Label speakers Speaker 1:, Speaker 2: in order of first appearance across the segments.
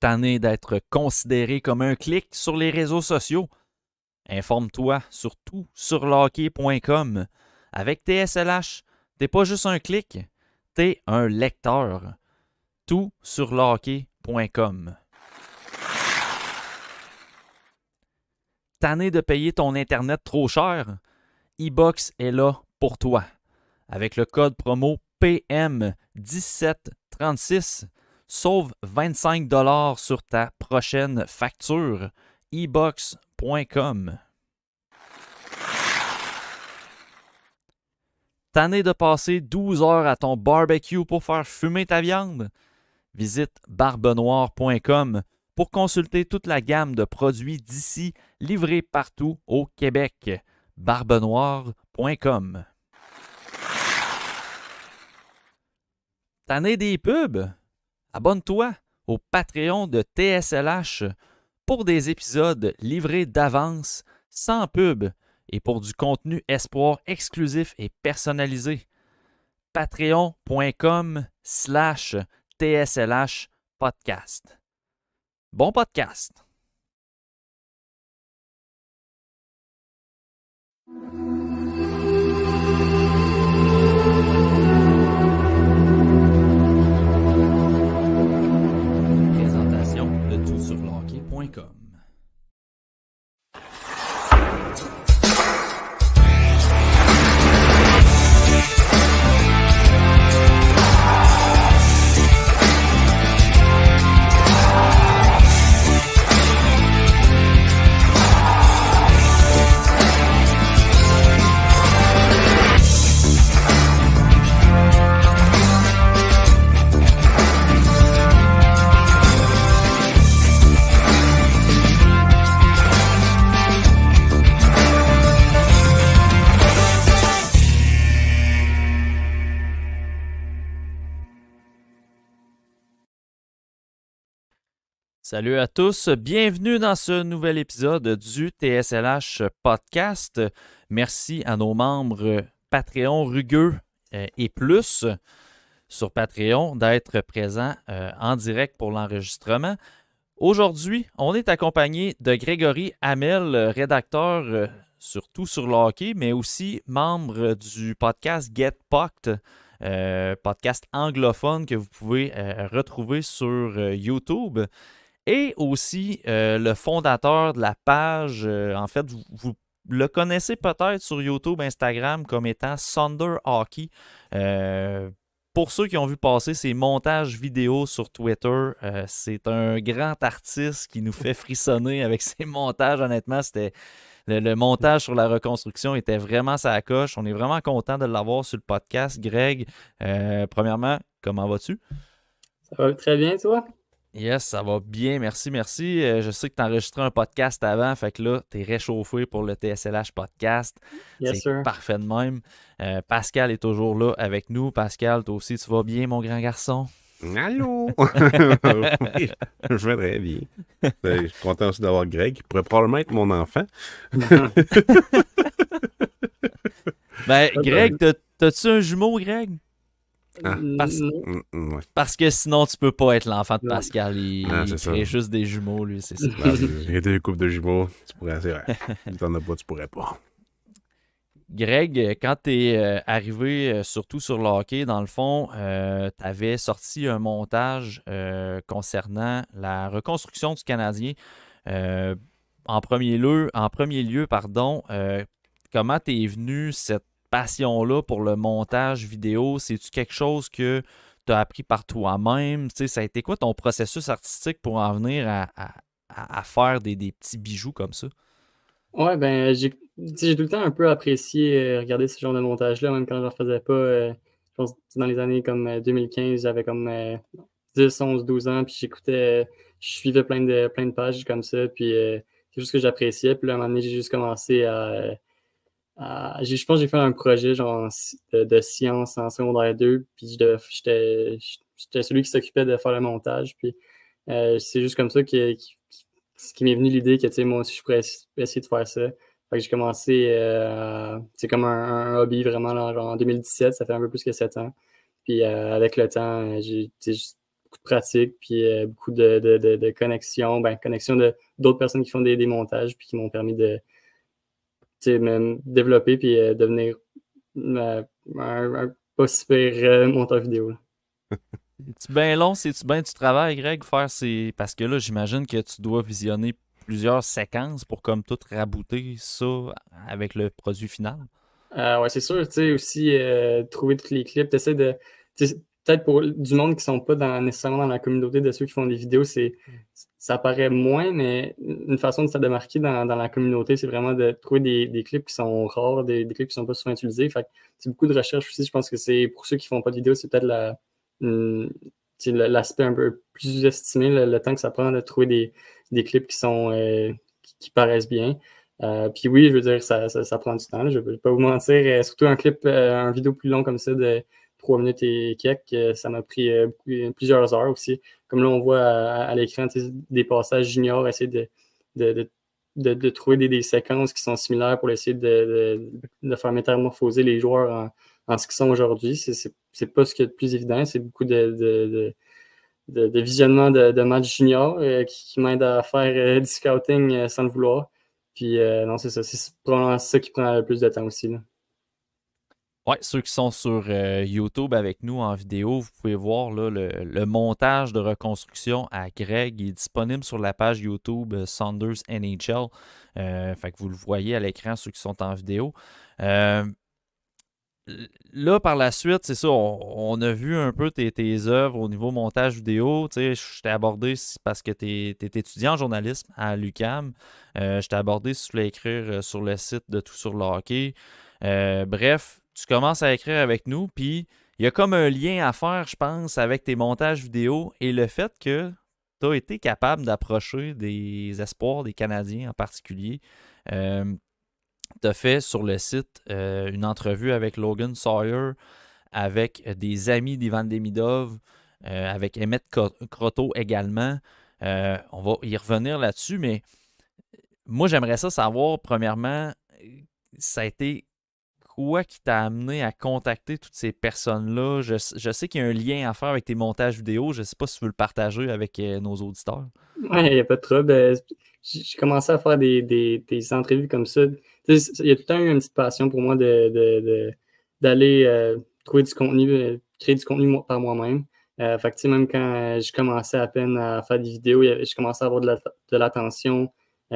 Speaker 1: tanné d'être considéré comme un clic sur les réseaux sociaux? Informe-toi sur tout sur Avec TSLH, t'es pas juste un clic, t'es un lecteur. Tout sur l'hockey.com. de payer ton Internet trop cher? E-Box est là pour toi. Avec le code promo PM1736, Sauve 25 dollars sur ta prochaine facture. ebox.com. Tanné de passer 12 heures à ton barbecue pour faire fumer ta viande? Visite barbenoir.com pour consulter toute la gamme de produits d'ici livrés partout au Québec. barbenoir.com. Tanné des pubs? abonne-toi au Patreon de TSLH pour des épisodes livrés d'avance, sans pub et pour du contenu espoir exclusif et personnalisé. Patreon.com slash TSLH podcast. Bon podcast! Salut à tous, bienvenue dans ce nouvel épisode du TSLH Podcast. Merci à nos membres Patreon Rugueux euh, et plus sur Patreon d'être présents euh, en direct pour l'enregistrement. Aujourd'hui, on est accompagné de Grégory Hamel, rédacteur euh, surtout sur le hockey, mais aussi membre du podcast Get Pucked, podcast anglophone que vous pouvez retrouver sur YouTube. Et aussi euh, le fondateur de la page, euh, en fait, vous, le connaissez peut-être sur YouTube, Instagram comme étant Sonder Hockey. Euh, pour ceux qui ont vu passer ses montages vidéo sur Twitter, c'est un grand artiste qui nous fait frissonner avec ses montages. Honnêtement, c'était le, montage sur la reconstruction était vraiment sa coche. On est vraiment content de l'avoir sur le podcast. Greg, premièrement, comment vas-tu?
Speaker 2: Ça va très bien, toi?
Speaker 1: Yes, ça va bien. Merci, merci. Euh, je sais que tu enregistré un podcast avant, fait que là, tu es réchauffé pour le TSLH podcast. C'est parfait de même. Euh, Pascal est toujours là avec nous. Pascal, toi aussi, tu vas bien, mon grand garçon? Allô?
Speaker 3: je vais très bien. Ben, je suis content aussi d'avoir Greg, qui pourrait
Speaker 1: probablement être mon enfant. ben, Greg, t'as-tu un jumeau, Greg? Hein? Mm, mm, parce... que sinon, tu peux pas être l'enfant de Pascal. Il, ah, juste des jumeaux, lui, c'est ça. Bah,
Speaker 3: il était une couple de jumeaux, tu pourrais, c'est as pas, tu pourrais pas.
Speaker 1: Greg, quand tu es euh, arrivé euh, surtout sur le hockey, dans le fond, euh, tu avais sorti un montage concernant la reconstruction du Canadien. en premier lieu, en premier lieu pardon, comment t'es venu cette passion-là pour le montage vidéo? C'est-tu quelque chose que tu as appris par toi-même? Ça a été quoi ton processus artistique pour en venir à, faire des, petits bijoux comme ça?
Speaker 2: Ouais, ben j'ai tout le temps un peu apprécié euh, regarder ce genre de montage-là, même quand je ne faisais pas. Euh, dans les années comme 2015, euh, j'avais comme 10, 11, 12 ans, puis j'écoutais, je suivais plein de, plein de pages comme ça, puis c'est juste que j'appréciais. Puis là, à un moment donné, j'ai juste commencé à euh, je pense que j'ai fait un projet genre de, science en secondaire 2, puis j'étais celui qui s'occupait de faire le montage. Puis euh, c'est juste comme ça que, ce qui m'est venu l'idée que moi aussi je pourrais essayer de faire ça. Fait que j'ai commencé, euh, c'est comme un, hobby vraiment en 2017, ça fait un peu plus que 7 ans. Puis avec le temps, j'ai beaucoup de pratique, puis beaucoup de, de, de, de connexions, ben, connexions d'autres personnes qui font des, des montages, puis qui m'ont permis de, même développer puis euh, devenir un, pas super euh, monteur vidéo. C'est bien long,
Speaker 1: c'est-tu bien du travail, Greg, faire ces. Parce que là, j'imagine que tu dois visionner plusieurs séquences pour comme tout rabouter ça avec le produit final.
Speaker 2: Euh, ouais, c'est sûr. Tu sais, aussi, euh, trouver tous les clips, tu essaies de peut-être pour du monde qui ne sont pas nécessairement dans la communauté de ceux qui font des vidéos, c'est ça apparaît moins, mais une façon de se démarquer dans, la communauté, c'est vraiment de trouver des, clips qui sont rares, des, clips qui ne sont pas souvent utilisés. c'est beaucoup de recherche aussi. Je pense que c'est pour ceux qui ne font pas de vidéos, c'est peut-être la, hmm, l'aspect un peu plus estimé, le, temps que ça prend de trouver des, clips qui sont euh, qui, paraissent bien. Euh, puis oui, je veux dire, ça, prend du temps. je ne vais pas vous mentir. Euh, surtout un clip, vidéo plus long comme ça de 3 minutes et quelques. Ça m'a pris euh, plusieurs heures aussi. Comme là, on voit à, l'écran des passages juniors, essayer de, de, trouver des, séquences qui sont similaires pour essayer de, faire métamorphoser les joueurs en, ce qu'ils sont aujourd'hui. C'est pas ce qui est le plus évident. C'est beaucoup de de, de, visionnement de, matchs juniors euh, qui, m'aident à faire euh, du scouting sans le vouloir. Puis non, c'est ça. C'est qui prend le plus de temps aussi.
Speaker 1: Ouais, ceux qui sont sur euh, YouTube avec nous en vidéo, vous pouvez voir le, montage de reconstruction à Greg. Il est disponible sur la page YouTube euh, Saunders NHL. Euh, fait que vous le voyez à l'écran, ceux qui sont en vidéo. là, par la suite, c'est ça, on, a vu un peu tes, œuvres au niveau montage vidéo. je t'ai abordé parce que tu es, étudiant en journalisme à l'UCAM. je t'ai abordé si tu voulais écrire sur le site de Tout sur le hockey. bref, tu commences à écrire avec nous, puis il y a comme un lien à faire, je pense, avec tes montages vidéo et le fait que tu as été capable d'approcher des espoirs des Canadiens en particulier. Euh, tu as fait sur le site euh, une entrevue avec Logan Sawyer, avec euh, des amis d'Ivan Demidov, euh, avec Emmett Croteau également. on va y revenir là-dessus, mais moi, j'aimerais ça savoir, premièrement, ça a été quoi qui t'a amené à contacter toutes ces personnes-là? Je, sais qu'il y a un lien à faire avec tes montages vidéo. Je ne sais pas si tu veux le partager avec euh, nos auditeurs.
Speaker 2: Oui, il n'y a pas de trouble. Euh, j'ai commencé à faire des, des, des entrevues comme ça. Il y a tout le temps eu une petite passion pour moi d'aller de, de, euh, trouver du contenu, créer du contenu par moi-même. même quand je commençais à peine à faire des vidéos, je commençais à avoir de l'attention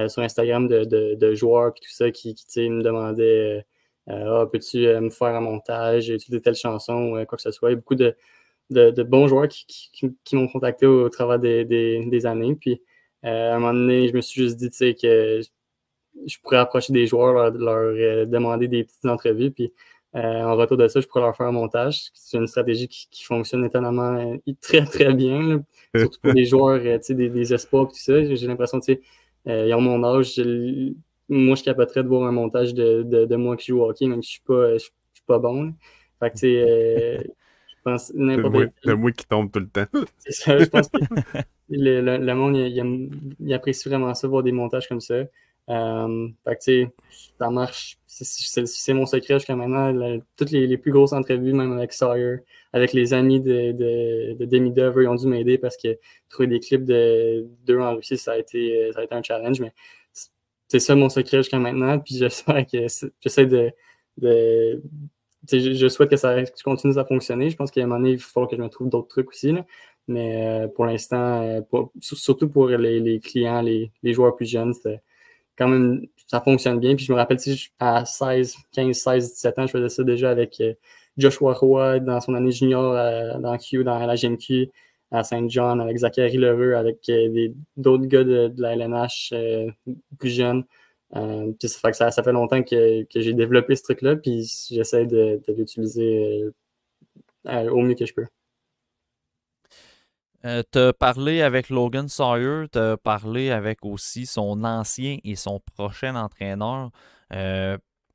Speaker 2: sur Instagram de, joueurs et tout ça qui, qui me demandaient euh, ah, peux-tu euh, me faire un montage, utiliser telle chanson ou euh, quoi que ce soit. Il y a beaucoup de, bons joueurs qui, m'ont contacté au, travers des, années. Puis à un moment donné, je me suis juste dit que je pourrais approcher des joueurs, leur, demander des petites entrevues. Puis en retour de ça, je pourrais leur faire un montage. C'est une stratégie qui, fonctionne étonnamment très, très bien. Surtout pour les joueurs, des, des, espoirs et tout ça. J'ai l'impression, tu sais, ils ont mon âge, moi, je capoterais de voir un montage de, moi qui joue au hockey, même si je ne suis, pas bon. Fait que, tu sais, euh, je pense n'importe le, le moi qui tombe tout le temps. C'est ça, je pense que le, monde, il, apprécie vraiment ça, voir des montages comme ça. Euh, fait que, tu sais, ça marche. C'est mon secret jusqu'à maintenant. toutes les, plus grosses entrevues, même avec Sawyer, avec les amis de, de, Demi ils ont dû m'aider parce que trouver des clips de d'eux en Russie, ça a été, ça a été un challenge. Mais c'est ça mon secret jusqu'à maintenant. Puis j'espère que j'essaie de. de je, souhaite que ça continue à fonctionner. Je pense qu'à un moment donné, il faut que je me trouve d'autres trucs aussi. Mais euh, pour l'instant, euh, surtout pour les, clients, les, joueurs plus jeunes, quand même, ça fonctionne bien. Puis je me rappelle, à 16, 15, 16, 17 ans, je faisais ça déjà avec euh, Joshua Roy dans son année junior dans Q, dans la GMQ à Saint-John, avec Zachary Leveux, avec euh, d'autres gars de, la LNH euh, plus jeunes. Euh, ça fait, longtemps que, j'ai développé ce truc-là, puis j'essaie de, l'utiliser au mieux que je peux.
Speaker 1: Euh, t'as parlé avec Logan Sawyer, t'as parlé avec aussi son ancien et son prochain entraîneur.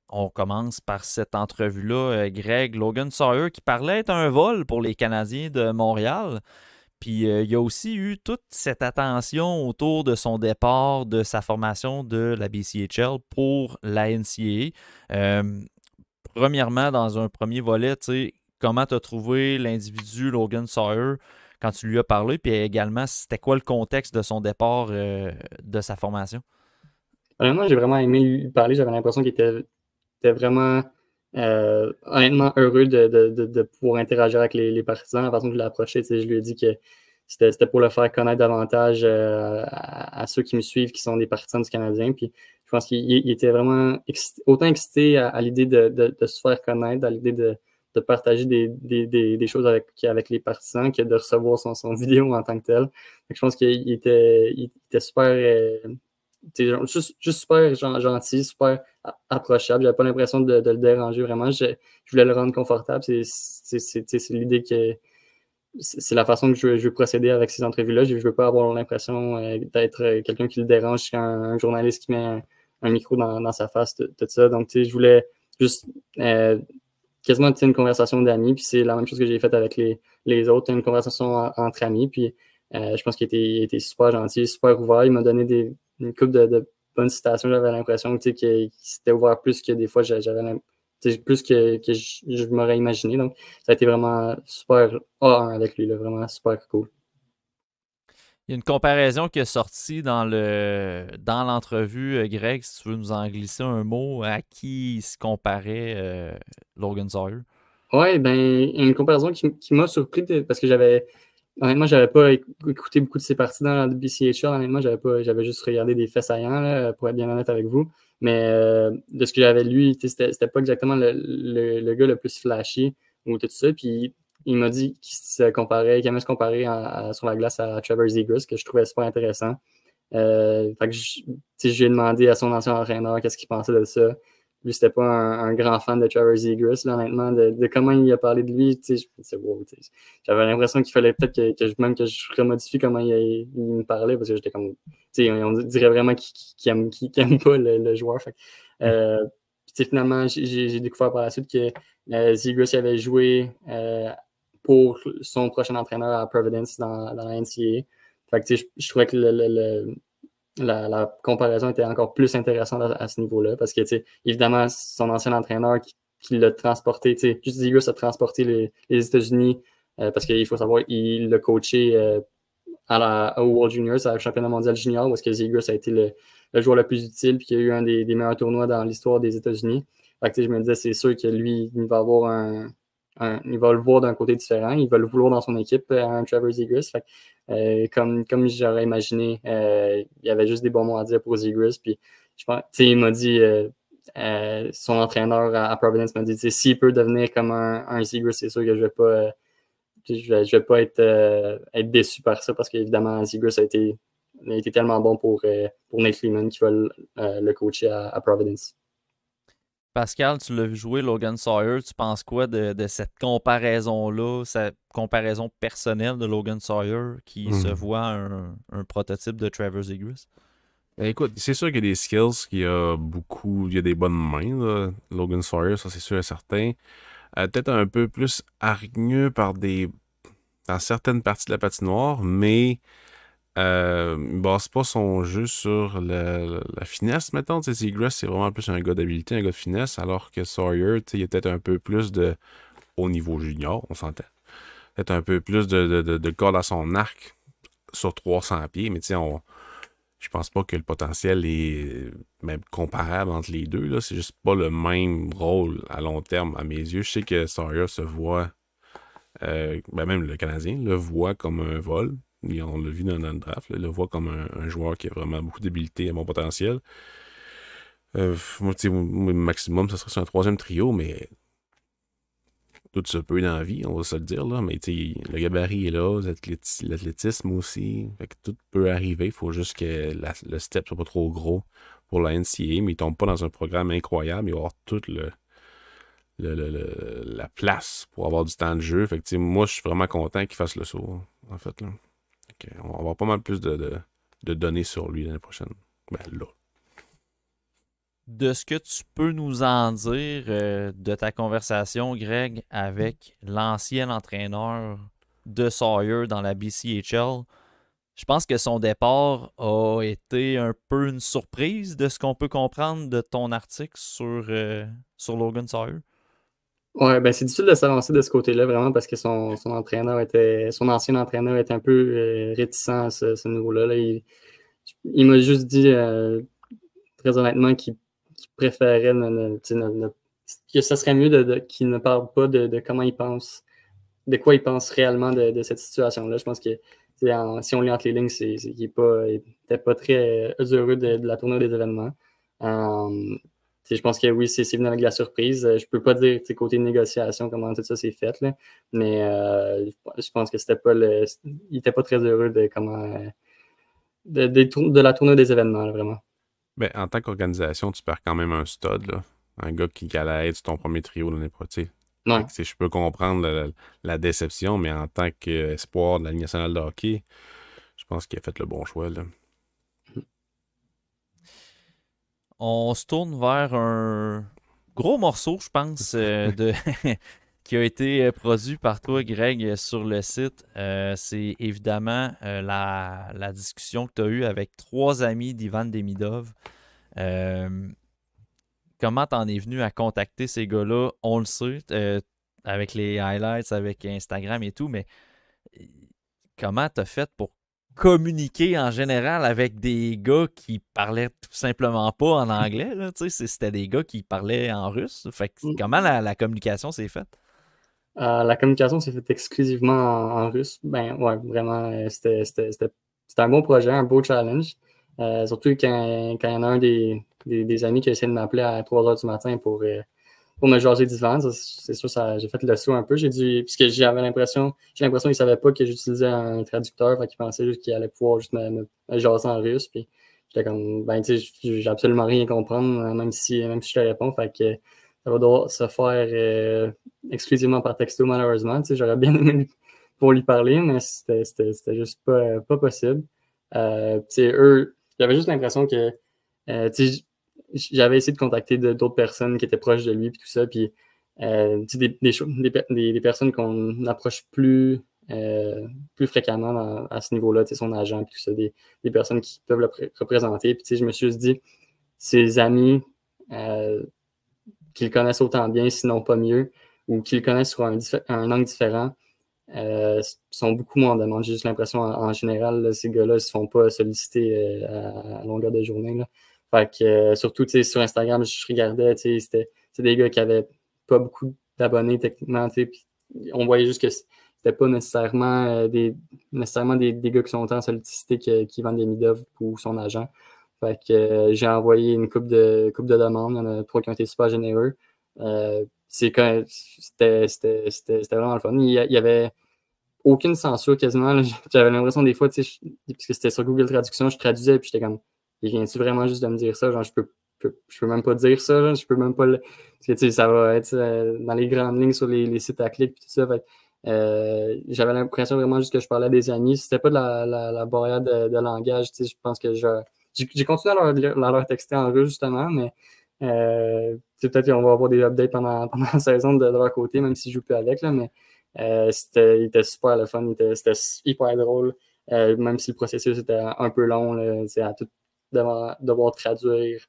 Speaker 1: on commence par cette entrevue-là, Greg. Logan Sawyer qui parlait être un vol pour les Canadiens de Montréal. Puis euh, il y a aussi eu toute cette attention autour de son départ, de sa formation de la BCHL pour la NCAA. Euh, premièrement, dans un premier volet, comment tu as trouvé l'individu Logan Sawyer quand tu lui as parlé, puis également, c'était quoi le contexte de son départ euh, de sa formation?
Speaker 2: Moi, j'ai vraiment aimé lui parler. J'avais l'impression qu'il était, vraiment euh, honnêtement, heureux de, pouvoir interagir avec les, partisans. La façon que je l'ai approché, je lui ai dit que c'était pour le faire connaître davantage euh, à, ceux qui me suivent, qui sont des partisans du Canadien. Puis je pense qu'il était vraiment autant excité à, l'idée de, se faire connaître, à l'idée de, partager des, choses avec, les partisans que de recevoir son, vidéo en tant que tel. je pense qu'il était, super euh, t'es juste, super gentil, super approchable. J'avais pas l'impression de, le déranger vraiment. Je, voulais le rendre confortable. C'est l'idée que c'est la façon que je, je, procéder avec ces entrevues-là. Je veux pas avoir l'impression euh, d'être euh, quelqu'un qui le dérange, un, un journaliste qui met un, micro dans, sa face, tout, ça. Donc, je voulais juste euh, quasiment quasiment une conversation d'amis. Puis c'est la même chose que j'ai faite avec les, autres, une conversation entre amis. Puis je pense qu'il était, était, super gentil, super ouvert. Il m'a donné des, une couple de, bonnes citations. J'avais l'impression qu'il s'était ouvert plus que des fois, j'avais plus que, je, m'aurais imaginé. Donc, ça a été vraiment super avec lui, vraiment super cool.
Speaker 1: Il y a une comparaison qui est sortie dans le dans l'entrevue, euh, Greg, si tu veux nous en glisser un mot, à qui se comparait euh, Logan Sawyer.
Speaker 2: Oui, ben une comparaison qui, m'a surpris parce que j'avais honnêtement, j'avais pas écouté beaucoup de ses parties dans le BCHL. Honnêtement, j'avais juste regardé des faits saillants, pour être bien honnête avec vous. Mais euh, de ce que j'avais lu, c'était, c'était pas exactement le, gars le plus flashy ou tout ça. Puis il m'a dit qu'il se comparait, qu'il aimait se comparer sur la glace à Trevor Zegers, que je trouvais super intéressant. Euh, fait que je, lui ai demandé à son ancien entraîneur qu'est-ce qu'il pensait de ça lui, c'était pas un, grand fan de Trevor Zegras, honnêtement, de, comment il a parlé de lui, tu sais, J'avais l'impression qu'il fallait peut-être que, que je, même que je remodifie comment il, me parlait, parce que j'étais comme, tu sais, on, dirait vraiment qu'il n'aime aime, aime, pas le, joueur. Euh, finalement, j'ai découvert par la suite que euh, Zegras avait joué euh, pour son prochain entraîneur à Providence dans, la NCAA. Fait que, je, je trouvais que le la, comparaison était encore plus intéressante à, ce niveau-là parce que, évidemment, son ancien entraîneur qui, l'a transporté, juste Eagles a transporté les, États-Unis euh, parce qu'il faut savoir, il l'a coaché euh, à la, au World Juniors, au championnat mondial junior, parce est-ce que ça a été le, le, joueur le plus utile puis qu'il a eu un des, meilleurs tournois dans l'histoire des États-Unis. Fait que, je me disais, c'est sûr que lui, il va avoir un, il va le voir d'un côté différent, il va le vouloir dans son équipe, euh, un Trevor Zegris. Euh, comme, comme j'aurais imaginé, euh, il y avait juste des bons mots à dire pour Zegris. Puis, je pense, il m'a dit, son entraîneur à, Providence m'a dit, s'il peut devenir comme un, un c'est sûr que je vais pas, je vais, pas être, déçu par ça parce qu'évidemment, Zegris a été, a été tellement bon pour, pour Nick Lehman qui va le, coacher à Providence.
Speaker 1: Pascal, tu l'as vu jouer Logan Sawyer. Tu penses quoi de, cette comparaison-là, cette comparaison personnelle de Logan Sawyer qui se hmm. voit un, prototype de Trevor Zegris? Ben, écoute, c'est sûr qu'il y a des skills,
Speaker 3: qu'il y a beaucoup, il y a des bonnes mains. Logan Sawyer, ça c'est sûr et certain. Euh, peut-être un peu plus hargneux par des dans certaines parties de la patinoire, mais euh, il base pas son jeu sur la, finesse, mettons. Seagrass, c'est vraiment plus un gars d'habilité, un gars de finesse, alors que Sawyer, il est peut-être un peu plus de au niveau junior, on s'entend. Peut-être un peu plus de, de, à son arc sur 300 pieds, mais tu sais, Je pense pas que le potentiel est même comparable entre les deux. Là. C'est juste pas le même rôle à long terme, à mes yeux. Je sais que Sawyer se voit, euh, ben, même le Canadien le voit comme un vol on l'a vu dans, le draft, le voit comme un, joueur qui a vraiment beaucoup d'habilité, et bon potentiel. Euh, moi, maximum, ce serait sur un troisième trio, mais tout se peut dans la vie, on va se le dire, là. Mais le gabarit est là, l'athlétisme aussi. tout peut arriver. Il faut juste que le step soit pas trop gros pour la NCA, mais il tombe pas dans un programme incroyable. Il va avoir toute la place pour avoir du temps de jeu. Fait que moi, je suis vraiment content qu'il fasse le saut, en fait. Là. On va avoir pas mal plus de, données sur lui l'année prochaine. Ben,
Speaker 1: de ce que tu peux nous en dire euh, de ta conversation, Greg, avec l'ancien entraîneur de Sawyer dans la BCHL, je pense que son départ a été un peu une surprise de ce qu'on peut comprendre de ton article sur, euh, sur Logan Sawyer.
Speaker 2: Ouais, ben c'est difficile de s'avancer de ce côté-là, vraiment, parce que son, entraîneur était. Son ancien entraîneur était un peu euh, réticent à ce, niveau-là. Il, m'a juste dit euh, très honnêtement qu'il préférait que ça serait mieux de, qu'il ne parle pas de, comment il pense, de quoi il pense réellement de, cette situation-là. Je pense que si on lit entre les lignes, c'est qu'il n'était pas, pas, très euh, heureux de, la tournée des événements je pense que oui, c'est venu avec la surprise. Euh, je peux pas dire côté négociation comment tout ça s'est fait, mais euh, je pense que c'était pas Il était pas très heureux de comment de, la tournée des événements, vraiment.
Speaker 3: en tant qu'organisation, tu perds quand même un stud, Un gars qui galère, sur ton premier trio l'année prochaine. je peux comprendre la, déception, mais en tant qu'espoir de la Ligue nationale de hockey, je pense qu'il a fait le bon choix. Là.
Speaker 1: on se tourne vers un gros morceau, je pense, euh, qui a été euh, produit par toi, Greg, sur le site. Euh, c'est évidemment la, discussion que tu as eue avec trois amis d'Ivan Demidov. comment tu en es venu à contacter ces gars-là? On le sait, avec les highlights, avec Instagram et tout, mais comment tu as fait pour communiquer en général avec des gars qui parlaient tout simplement pas en anglais. C'était des gars qui parlaient en russe. Mm. Comment la, communication s'est faite?
Speaker 2: Euh, la communication s'est faite exclusivement en, russe. Ben ouais, vraiment, euh, c'était un bon projet, un beau challenge. Euh, surtout quand, il y en a un des, amis qui essayé de m'appeler à 3 h du matin pour, pour me jaser vent, C'est sûr, ça, j'ai fait le saut un peu. J'ai dit, puisque j'avais l'impression, j'ai l'impression qu'ils ne savaient pas que j'utilisais un traducteur, fait qu'ils pensaient juste qu'ils allaient pouvoir juste me, jaser en russe. Puis j'étais comme, ben, tu sais, j'ai absolument rien comprendre, hein, même si, même si je te réponds. Fait que ça va devoir se faire euh, exclusivement par texto, malheureusement. Tu sais, j'aurais bien aimé pour lui parler, mais c'était, c'était, juste pas, pas possible. Euh, tu sais, eux, j'avais juste l'impression que, euh, tu sais, j'avais essayé de contacter d'autres personnes qui étaient proches de lui, puis tout ça, puis euh, des, des, personnes qu'on approche plus, euh, plus fréquemment à ce niveau-là, son agent, puis tout ça, des, personnes qui peuvent le représenter. Puis je me suis dit, ses amis euh, qu'ils connaissent autant bien, sinon pas mieux, ou qu'ils connaissent sur un, angle différent, euh, sont beaucoup moins en demande. J'ai juste l'impression, en, général, ces gars-là ne se font pas solliciter à, longueur de journée. Fait que, euh, surtout, sur Instagram, je regardais, c'était des gars qui n'avaient pas beaucoup d'abonnés techniquement, on voyait juste que c'était pas nécessairement euh, des nécessairement des, des, gars qui sont en sollicité qui, qui vendent des mid-off pour son agent. Fait euh, j'ai envoyé une coupe de coupe de demandes, il y en a trois qui ont été super généreux. c'est c'était vraiment le fun. Il y avait aucune censure quasiment. J'avais l'impression des fois, puisque c'était sur Google Traduction, je traduisais puis j'étais comme il vient vraiment juste de me dire ça? je peux, peux je peux même pas dire ça, genre, je peux même pas Parce que, tu sais, ça va être euh, dans les grandes lignes sur les, sites à clics, puis tout ça, euh, j'avais l'impression vraiment juste que je parlais à des amis. C'était pas la, la, barrière de, langage. Tu sais, je pense que je, j'ai continué à leur, texter en russe, justement, mais euh, peut-être qu'on va avoir des updates pendant, la saison de, leur côté, même si je joue plus avec. Là, mais c'était, super le fun, c'était, hyper drôle, même si le processus était un peu long. Là, à tout, devoir, traduire.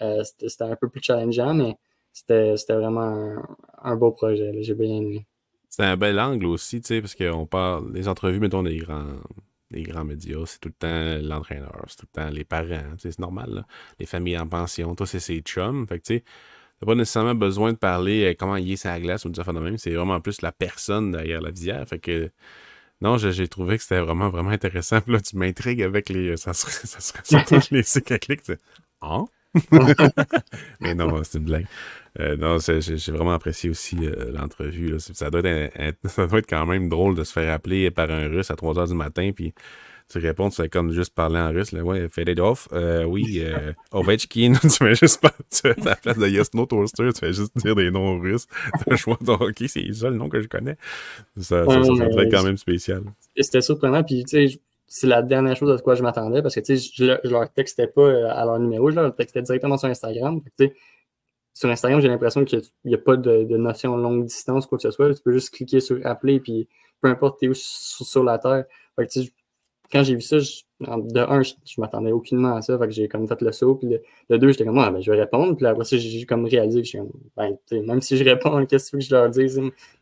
Speaker 2: Euh, c'était un peu plus challengeant, mais c'était vraiment un, beau projet. J'ai bien aimé.
Speaker 3: C'est un bel angle aussi, tu sais, parce qu'on parle, les entrevues, mettons, des grands, les grands médias, c'est tout le temps l'entraîneur, c'est tout le temps les parents, c'est normal, les familles en pension, toi, c'est ses chums. Fait tu sais, t'as pas nécessairement besoin de parler euh, comment il est sa glace ou de ça faire de même, c'est vraiment plus la personne derrière la visière. Fait que non, j'ai trouvé que c'était vraiment, vraiment intéressant. Puis là, tu m'intrigues avec les. Euh, ça serait, ça serait, surtout les Hein? Mais non, c'est une blague. Euh, non, j'ai vraiment apprécié aussi euh, l'entrevue. Ça, doit être ça doit être quand même drôle de se faire appeler par un russe à 3 h du matin. Puis tu réponds, c'est comme juste parler en russe, là, ouais, Fedorov euh, oui, euh, Ovechkin, tu fais juste pas, tu, à la place de Yes No Toaster, tu fais juste dire des noms russes un choix de hockey, c'est le seul nom que je connais. Ça, ça, serait quand même spécial. C'était
Speaker 2: surprenant, puis tu sais, c'est la dernière chose à quoi je m'attendais, parce que tu sais, je, leur textais pas euh, à leur numéro, je leur textais directement sur Instagram, tu sais, sur Instagram, j'ai l'impression qu'il n'y a, pas de, de, notion longue distance, quoi que ce soit. Tu peux juste cliquer sur appeler, puis peu importe t'es où sur, la Terre. tu sais, quand j'ai vu ça, de un, je, ne m'attendais aucunement à ça, que j'ai comme fait le saut, puis le, deux, j'étais comme, ah, ben, je vais répondre, puis après ça, j'ai comme réalisé que ben, même si je réponds, qu'est-ce que je leur dis,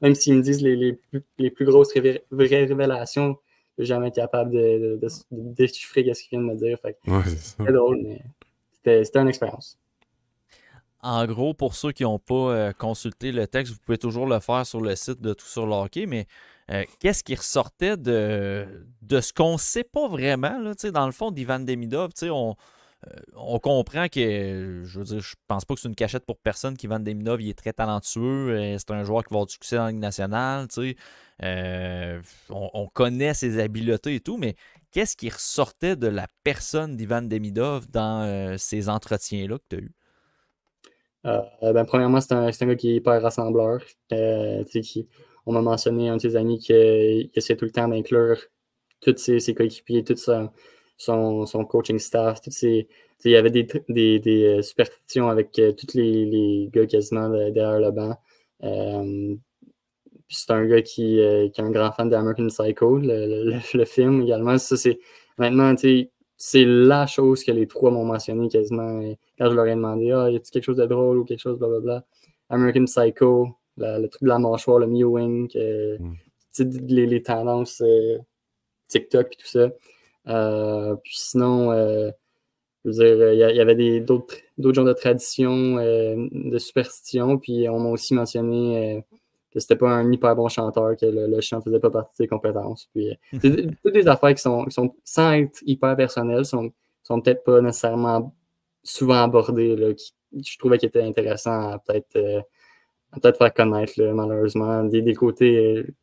Speaker 2: même s'ils me disent les, les, plus, les plus grosses vraies révélations, je suis jamais capable de, déchiffrer ce qu'ils viennent me dire, fait ouais, c'était drôle, mais c'était une expérience.
Speaker 1: En gros, pour ceux qui n'ont pas euh, consulté le texte, vous pouvez toujours le faire sur le site de Tout sur le mais euh, qu'est-ce qui ressortait de, de ce qu'on ne sait pas vraiment. Là, dans le fond, d'Ivan Demidov, on, euh, on comprend que, je veux pense pas que c'est une cachette pour personne qu'Ivan Demidov, il est très talentueux, euh, c'est un joueur qui va avoir du succès dans la Ligue nationale, on, on, connaît ses habiletés et tout, mais qu'est-ce qui ressortait de la personne d'Ivan Demidov dans ces entretiens-là que tu
Speaker 2: as eus? Ben, premièrement, c'est un, gars qui est hyper rassembleur, qui, on m'a mentionné, un de ses amis, qu'il euh, essayait tout le temps d'inclure tous ses, ses coéquipiers, tout son, son, coaching staff, il y avait des, des, euh, superstitions avec euh, tous les, les, gars quasiment derrière le banc. c'est un gars qui, est un grand fan d'American Psycho, le, film également. c'est, maintenant, c'est la chose que les trois m'ont mentionné quasiment. quand je leur ai demandé, ah, y a quelque chose de drôle ou quelque chose, blablabla. American Psycho, le truc de la mâchoire, le mewing, mm. les, tendances euh, TikTok et tout ça. Euh, puis sinon, euh, il y, avait d'autres genres de traditions, de superstitions, puis on m'a aussi mentionné que c'était pas un hyper bon chanteur, que le, chant chant faisait pas partie de ses compétences. Puis, toutes des affaires qui sont, sans être hyper personnelles, sont, sont peut-être pas nécessairement souvent abordées, là, je trouvais qui était intéressant à peut-être peut-être faire connaître, malheureusement. Des, des côtés, euh,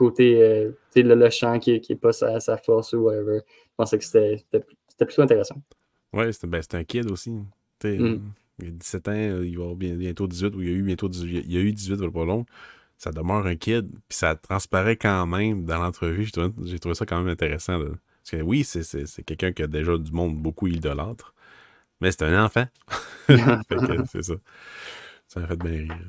Speaker 2: euh, le, le, chant qui n'est pas sa, sa, force ou whatever. Je pensais que c'était plutôt intéressant.
Speaker 3: Oui, c'était ben, un kid aussi. Mm. Il a 17 ans, euh, il va avoir bientôt 18, ou il a eu bientôt 18, il a eu 18, pas long. Ça demeure un kid, puis ça transparaît quand même dans l'entrevue. J'ai trouvé, ça quand même intéressant. Parce que oui, c'est quelqu'un qui a déjà du monde beaucoup idolâtre, mais c'est un enfant. c'est ça. Ça m'a fait bien rire.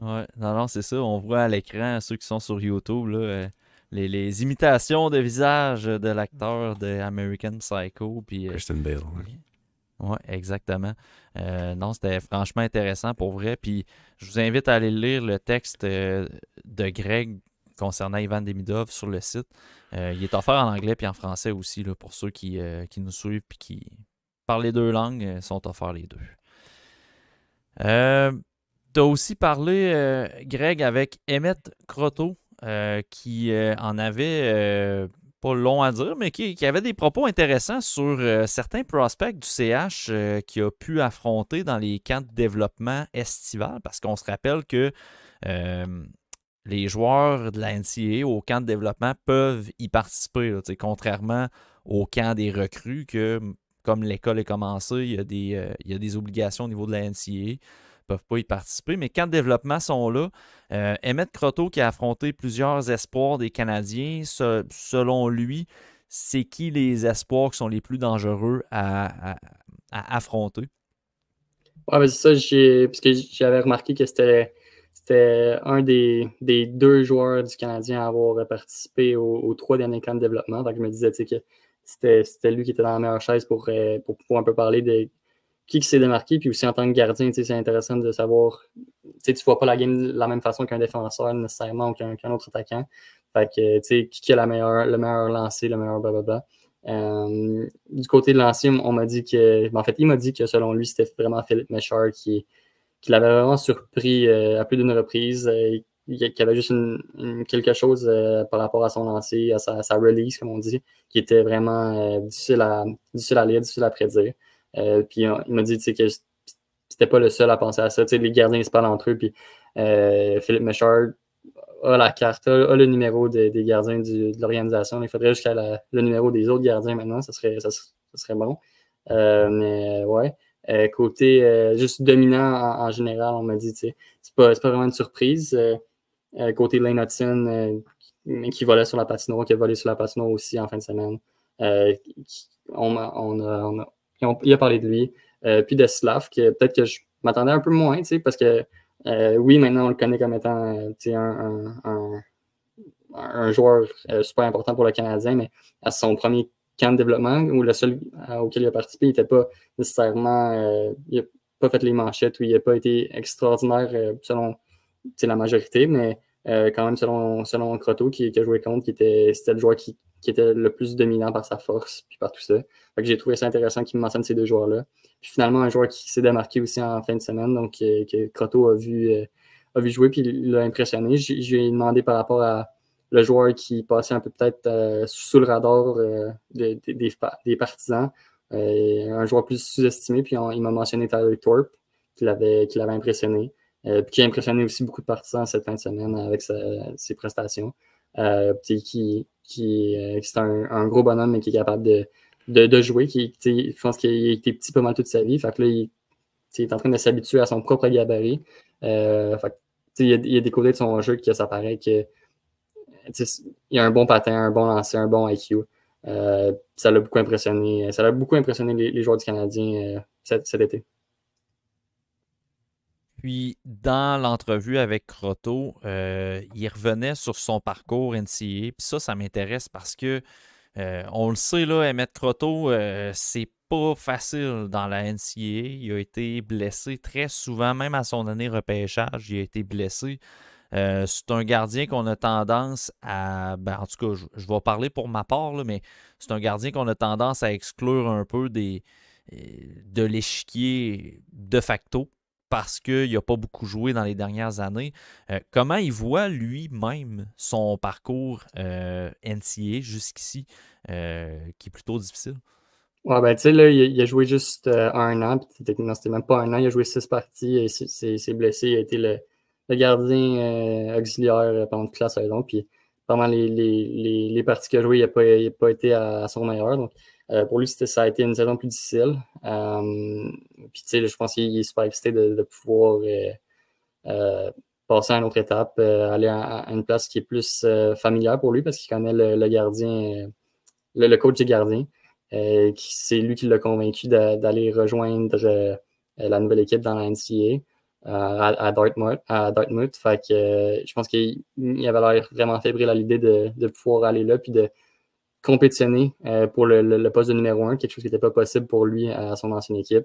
Speaker 1: Ouais, non, non, c'est ça. On voit à l'écran ceux qui sont sur YouTube là, euh, les, imitations de visage de l'acteur de American Psycho. Puis, euh, Christian Bale. Ouais. Oui, exactement. Euh, non, c'était franchement intéressant pour vrai. Puis je vous invite à aller lire le texte de Greg concernant Ivan Demidov sur le site. il est offert en anglais puis en français aussi là, pour ceux qui, nous suivent puis qui parlent les deux langues, sont offerts les deux. Tu as aussi parlé, euh, Greg, avec Emmett Croteau, euh, qui euh, en avait pas long à dire, mais qui, avait des propos intéressants sur certains prospects du CH qui a pu affronter dans les camps de développement estival, parce qu'on se rappelle que les joueurs de la NCA au camp de développement peuvent y participer, contrairement au camp des recrues que, comme l'école est commencée, il y, a des, il y a des obligations au niveau de la NCA peuvent pas y participer. Mais quand de développement sont là, euh, Emmett Croteau qui a affronté plusieurs espoirs des Canadiens, selon lui, c'est qui les espoirs qui sont les plus dangereux à, affronter?
Speaker 2: Oui, ben, c'est ça, parce que j'avais remarqué que c'était un des, deux joueurs du Canadien à avoir participé aux, trois derniers camps de développement. Donc, je me disais que c'était lui qui était dans la meilleure chaise pour, euh, pour pouvoir un peu parler des qui, s'est démarqué, puis aussi en tant que gardien, c'est intéressant de savoir. Tu ne vois pas la game de la même façon qu'un défenseur nécessairement ou qu'un autre attaquant. Fait que, tu sais, qui a la meilleure, le meilleur lancé, le meilleur blablabla. Euh, du côté de l'ancien, on m'a dit que. Ben, en fait, il m'a dit que selon lui, c'était vraiment Philippe Méchard qui, qui l'avait vraiment surpris euh, à plus d'une reprise, euh, avait juste quelque chose euh, par rapport à son lancer, à sa, sa, release, comme on dit, qui était vraiment difficile, à, difficile à lire, difficile à prédire. Euh, puis il m'a dit que c'était pas le seul à penser à ça. les gardiens se parlent entre eux. Puis euh, Philippe Mechard a la carte, a, le numéro des gardiens de l'organisation. Il faudrait jusqu'à le numéro des autres gardiens maintenant. Ça serait, ça, serait bon. Euh, mais ouais. côté juste dominant en, général, on m'a dit, c'est pas, pas vraiment une surprise. côté Lane Hudson, qui volait sur la patinoire, qui a volé sur la patinoire aussi en fin de semaine. on, on, il a parlé de lui. Euh, puis de Slav, que peut-être que je m'attendais un peu moins, tu parce que euh, oui, maintenant on le connaît comme étant euh, un, joueur super important pour le Canadien, mais à son premier camp de développement, où le seul auquel il a participé, il n'était pas nécessairement. il n'a pas fait les manchettes, ou il n'a pas été extraordinaire selon la majorité, mais. quand même selon, selon Croteau qui, a joué contre, qui était, c'était le joueur qui qui était le plus dominant par sa force, puis par tout ça. j'ai trouvé ça intéressant qu'il me mentionne ces deux joueurs-là. Puis finalement, un joueur qui s'est démarqué aussi en fin de semaine, donc euh, que Croto a vu, euh, vu jouer, puis il l'a impressionné. Je lui ai demandé par rapport à le joueur qui passait un peu peut-être euh, sous le radar des, des, partisans, un joueur plus sous-estimé, puis il m'a mentionné Tyler Thorpe, qui l'avait impressionné, puis qui a impressionné aussi beaucoup de partisans cette fin de semaine avec ses prestations. Euh, euh, qui, qui, est un, gros bonhomme, mais qui est capable de, de, jouer. Qui, je pense qu'il était petit pas mal toute sa vie. Fait là, il, est en train de s'habituer à son propre gabarit. Euh, fait, il, a, il de son jeu que ça paraît que il a un bon patin, un bon lancer, un bon IQ. Euh, ça l'a beaucoup impressionné. Ça l'a beaucoup impressionné les, joueurs du Canadien euh, cet été.
Speaker 1: Puis, dans l'entrevue avec Croto, euh, il revenait sur son parcours NCA. Puis ça, ça m'intéresse parce que euh, on le sait, là, Emmett Croto, euh, c'est pas facile dans la NCA. Il a été blessé très souvent, même à son année repêchage, il a été blessé. c'est un gardien qu'on a tendance à. Ben, en tout cas, je, vais parler pour ma part, mais c'est un gardien qu'on a tendance à exclure un peu des, de l'échiquier de facto parce qu'il n'a pas beaucoup joué dans les dernières années. Euh, comment il voit lui-même son parcours euh, NCA jusqu'ici,
Speaker 2: euh, qui est plutôt difficile? Ouais, ben, tu sais, là, il, a joué juste un an, puis c'était même pas un an, il a joué six parties, et s'est blessé, il a été le, gardien auxiliaire pendant toute la saison, puis pendant les, parties qu'il a jouées, il n'a pas, été à, son meilleur, donc euh, pour lui, ça a été une saison plus difficile. Euh, puis, tu sais, je pense qu'il est super excité de, pouvoir euh, passer à une autre étape, aller à, une place qui est plus familière pour lui parce qu'il connaît le, gardien, le, coach du gardien. c'est lui qui l'a convaincu d'aller rejoindre la nouvelle équipe dans la NCA. À, Dartmouth. Fait que, je pense qu'il avait l'air vraiment fébrile à l'idée de, de pouvoir aller là puis de, compétitionner euh, pour le, poste de numéro 1, quelque chose qui n'était pas possible pour lui euh, à son ancienne équipe.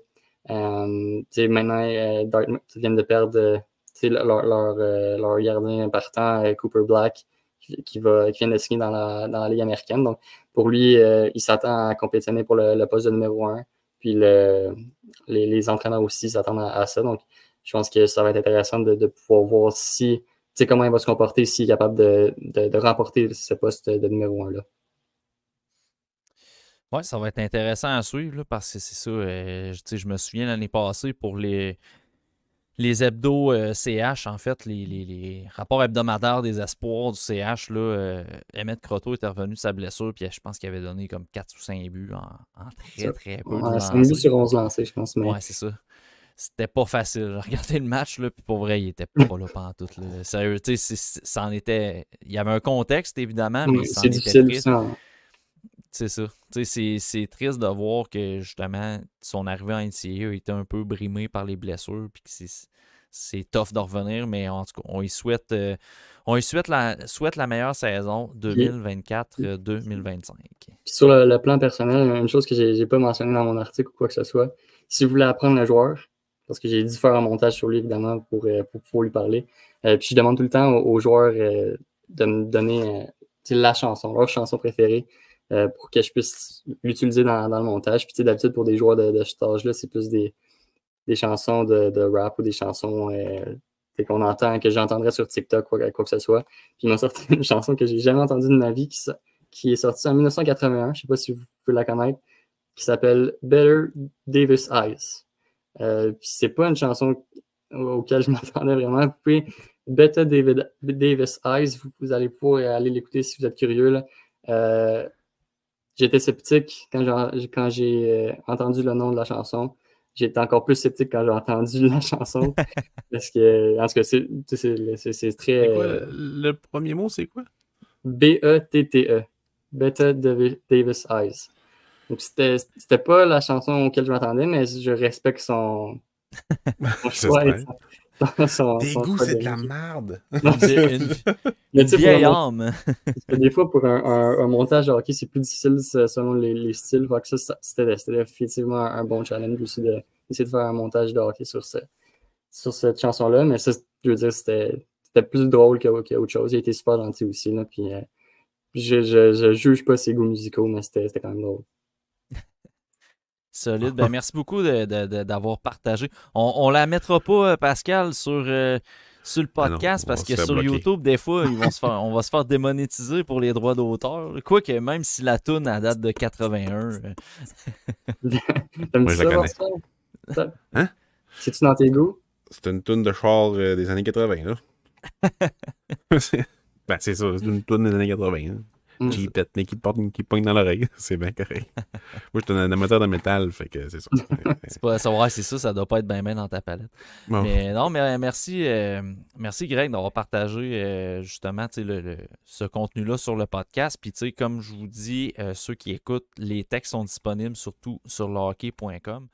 Speaker 2: Euh, maintenant, Dartmouth vient de perdre leur, gardien partant, Cooper Black, qui, qui vient de signer dans la, dans la Ligue américaine. Donc, pour lui, il s'attend à compétitionner pour le, poste de numéro 1, Puis les, entraîneurs aussi s'attendent à, ça. Donc, je pense que ça va être intéressant de, pouvoir voir si, comment il va se comporter, s'il est capable de, remporter ce poste de numéro 1 là
Speaker 1: oui, ça va être intéressant à suivre parce que c'est ça. Euh, je me souviens l'année passée pour les, les hebdos CH, euh, en fait, les, les, rapports hebdomadaires des espoirs du CH, là, euh, Emmett Croteau était revenu de sa blessure, puis je pense qu'il avait donné comme 4 ou 5 buts en, très, très peu. temps. c'est sur 11 lancés, je pense. c'est ça. C'était pas facile. regardé le match, là, puis pour vrai, il était pas là pendant tout. Là. Sérieux, tu sais, était... il y avait un contexte, évidemment, mais c'est difficile. Était c'est ça. C'est triste de voir que justement son arrivée en NCA a été un peu brimée par les blessures. Puis que c'est tough de revenir, mais en tout cas, on y souhaite, euh, on souhaite, la, souhaite la meilleure saison 2024-2025. Euh,
Speaker 2: sur le, plan personnel, une chose que j'ai pas mentionnée dans mon article ou quoi que ce soit, si vous voulez apprendre le joueur, parce que j'ai dû faire un montage sur lui, évidemment, pour, euh, pour, lui parler, puis je demande tout le temps aux, joueurs de me donner la chanson, leur chanson préférée. Euh, pour que je puisse l'utiliser dans, le montage. Puis d'habitude, pour des joueurs de, de cet là c'est plus des, des chansons de, rap ou des chansons euh, qu'on entend, que j'entendrais sur TikTok, quoi, quoi, que ce soit. Puis ils m'ont sorti une chanson que j'ai jamais entendue de ma vie qui, qui est sortie en 1981, je sais pas si vous pouvez la connaître, qui s'appelle Better Davis Eyes. Euh, c'est pas une chanson auquel je m'attendais vraiment. Vous Better Davis Eyes, vous, allez pouvoir aller l'écouter si vous êtes curieux. Là. Euh, J'étais sceptique quand j'ai euh, entendu le nom de la chanson. J'étais encore plus sceptique quand j'ai entendu la chanson. parce que, en que c'est c'est très. Euh, le premier mot, c'est quoi? E e. B-E-T-T-E. Beta Davis Eyes. C'était pas la chanson auquel je m'attendais, mais je respecte son,
Speaker 1: choix
Speaker 2: goûts c'est de la merde. une, vieille âme. des fois, pour un, montage de c'est plus difficile selon les, styles. Que ça, c'était, effectivement un bon challenge aussi d'essayer de, de faire un montage de hockey sur, sur cette chanson-là. Mais ça, je veux dire, c'était, plus drôle qu'autre chose. Il était super gentil aussi. Là, puis, euh, je, je, je, juge pas ses goûts musicaux, mais c'était, quand même drôle.
Speaker 1: Solide. Ben, merci beaucoup d'avoir partagé. On, ne la mettra pas, euh, Pascal, sur, euh, sur le ah podcast parce que sur YouTube, des fois, ils vont se faire, on va se faire démonétiser pour les droits d'auteur. Quoique, même si la toune a date de 81. Euh. ça, Hein?
Speaker 3: C'est-tu dans tes goûts? C'est une toune de char des années 80, là. ben, c'est ça, c'est une toune des années 80 qui pète, mais qui porte qui dans l'oreille. c'est bien correct. Moi, je suis un amateur de métal, fait que c'est ça.
Speaker 1: c'est pas savoir si c'est ça, ça doit pas être bien bien dans ta palette. Mais non, mais euh, merci, euh, merci Greg d'avoir partagé euh, justement le, ce contenu-là sur le podcast. Puis comme je vous dis, ceux qui écoutent, les textes sont disponibles surtout sur lehockey.com.